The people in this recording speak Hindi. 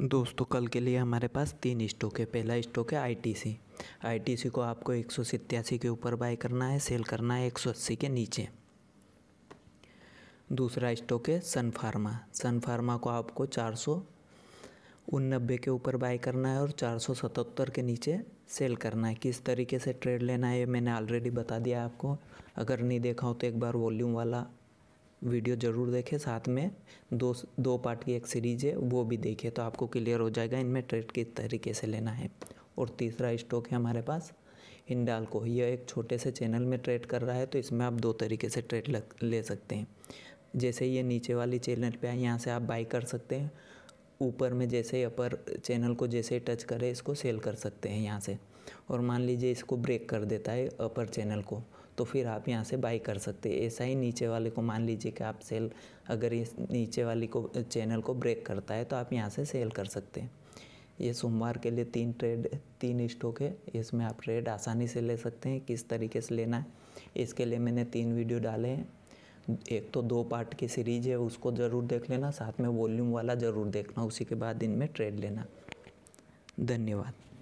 दोस्तों कल के लिए हमारे पास तीन स्टॉक है पहला स्टॉक है आईटीसी आईटीसी को आपको एक के ऊपर बाय करना है सेल करना है एक के नीचे दूसरा स्टॉक है सन फार्मा सन फार्मा को आपको चार सौ नब्बे के ऊपर बाय करना है और चार सौ सतहत्तर के नीचे सेल करना है किस तरीके से ट्रेड लेना है ये मैंने ऑलरेडी बता दिया आपको अगर नहीं देखा हो तो एक बार वॉल्यूम वाला वीडियो ज़रूर देखें साथ में दो दो पार्ट की एक सीरीज है वो भी देखें तो आपको क्लियर हो जाएगा इनमें ट्रेड किस तरीके से लेना है और तीसरा स्टॉक है हमारे पास को यह एक छोटे से चैनल में ट्रेड कर रहा है तो इसमें आप दो तरीके से ट्रेड लग, ले सकते हैं जैसे ये नीचे वाली चैनल पे आए यहाँ से आप बाई कर सकते हैं ऊपर में जैसे ही अपर चैनल को जैसे टच करे इसको सेल कर सकते हैं यहाँ से और मान लीजिए इसको ब्रेक कर देता है अपर चैनल को तो फिर आप यहाँ से बाई कर सकते हैं ऐसा ही नीचे वाले को मान लीजिए कि आप सेल अगर इस नीचे वाली को चैनल को ब्रेक करता है तो आप यहाँ से सेल कर सकते हैं ये सोमवार के लिए तीन ट्रेड तीन स्टॉक है इसमें आप ट्रेड आसानी से ले सकते हैं किस तरीके से लेना है इसके लिए मैंने तीन वीडियो डाले हैं एक तो दो पार्ट की सीरीज है उसको ज़रूर देख लेना साथ में वॉल्यूम वाला ज़रूर देखना उसी के बाद दिन में ट्रेड लेना धन्यवाद